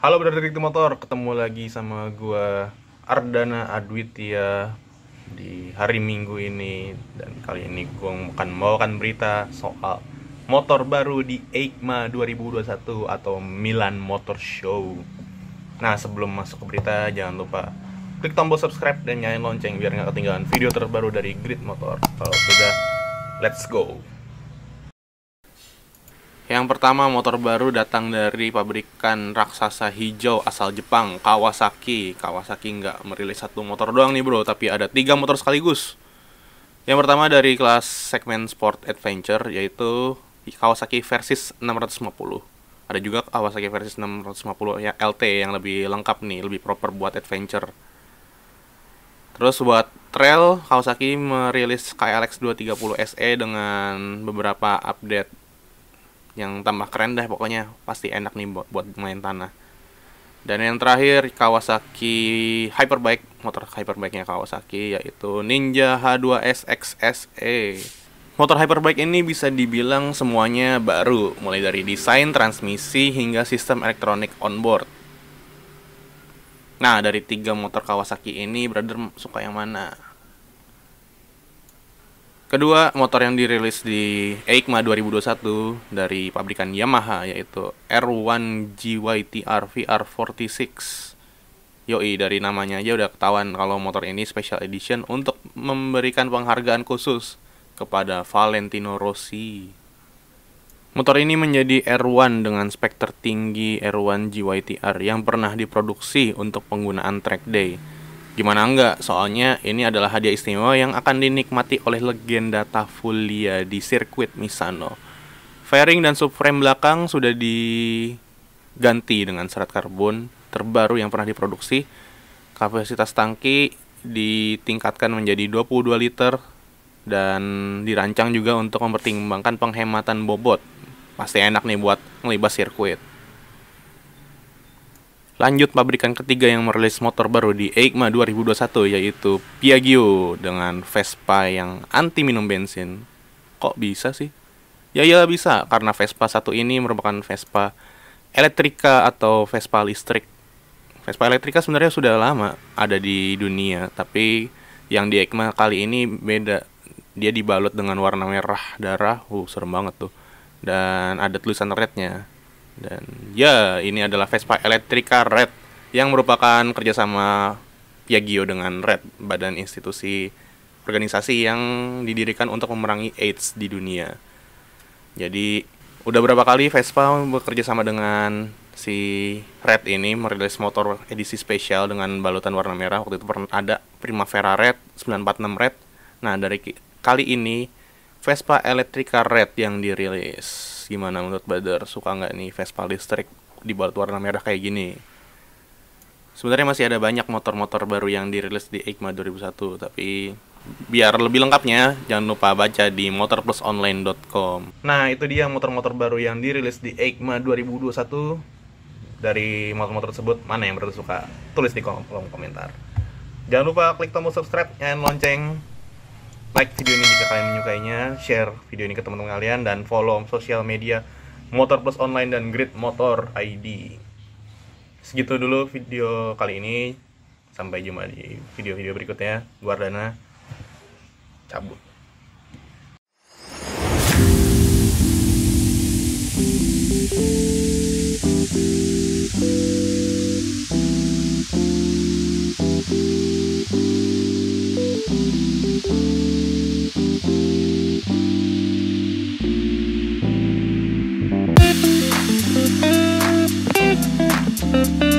Halo Brother Rikti Motor, ketemu lagi sama gua Ardana Adwitya di hari Minggu ini dan kali ini gua akan membawakan berita soal motor baru di EICMA 2021 atau Milan Motor Show. Nah, sebelum masuk ke berita jangan lupa klik tombol subscribe dan nyalain lonceng biar nggak ketinggalan video terbaru dari Grid Motor. Kalau sudah, let's go. Yang pertama, motor baru datang dari pabrikan raksasa hijau asal Jepang, Kawasaki. Kawasaki nggak merilis satu motor doang nih bro, tapi ada tiga motor sekaligus. Yang pertama dari kelas segmen Sport Adventure, yaitu Kawasaki Versys 650. Ada juga Kawasaki Versys 650 ya LT yang lebih lengkap nih, lebih proper buat adventure. Terus buat trail, Kawasaki merilis KLX 230 SE dengan beberapa update yang tambah keren deh pokoknya pasti enak nih buat, buat main tanah dan yang terakhir Kawasaki Hyperbike motor Hyperbike nya Kawasaki yaitu Ninja H2S XSE motor Hyperbike ini bisa dibilang semuanya baru mulai dari desain transmisi hingga sistem elektronik onboard nah dari tiga motor Kawasaki ini brother suka yang mana Kedua, motor yang dirilis di EICMA 2021 dari pabrikan Yamaha yaitu R1 GYTR VR46. Yoi, dari namanya aja udah ketahuan kalau motor ini special edition untuk memberikan penghargaan khusus kepada Valentino Rossi. Motor ini menjadi R1 dengan spek tertinggi R1 GYTR yang pernah diproduksi untuk penggunaan track day Gimana enggak? Soalnya ini adalah hadiah istimewa yang akan dinikmati oleh legenda Tafulia di sirkuit Misano. Fairing dan subframe belakang sudah diganti dengan serat karbon terbaru yang pernah diproduksi. Kapasitas tangki ditingkatkan menjadi 22 liter dan dirancang juga untuk mempertimbangkan penghematan bobot. Pasti enak nih buat ngelibas sirkuit. Lanjut pabrikan ketiga yang merilis motor baru di EICMA 2021 yaitu Piaggio dengan Vespa yang anti minum bensin. Kok bisa sih? Ya ya bisa karena Vespa satu ini merupakan Vespa elektrika atau Vespa listrik. Vespa elektrika sebenarnya sudah lama ada di dunia, tapi yang di EICMA kali ini beda. Dia dibalut dengan warna merah darah, uh serem banget tuh. Dan ada tulisan rednya dan ya, ini adalah Vespa Electrica Red yang merupakan kerjasama Piaggio dengan Red, badan institusi organisasi yang didirikan untuk memerangi AIDS di dunia. Jadi udah berapa kali Vespa bekerja sama dengan si Red ini merilis motor edisi spesial dengan balutan warna merah waktu itu pernah ada Primavera Red 946 Red nah dari kali ini Vespa Electrica Red yang dirilis gimana menurut Badar suka nggak nih Vespa listrik di dibuat warna merah kayak gini sebenarnya masih ada banyak motor-motor baru yang dirilis di EICMA 2001 tapi biar lebih lengkapnya jangan lupa baca di motorplusonline.com nah itu dia motor-motor baru yang dirilis di EICMA 2021 dari motor-motor tersebut mana yang berarti suka tulis di kolom komentar jangan lupa klik tombol subscribe dan lonceng like video ini jika kalian menyukainya, share video ini ke teman-teman kalian, dan follow sosial media Motor Plus Online dan Grid Motor ID. Segitu dulu video kali ini. Sampai jumpa di video-video berikutnya. Guardana, cabut. Thank you.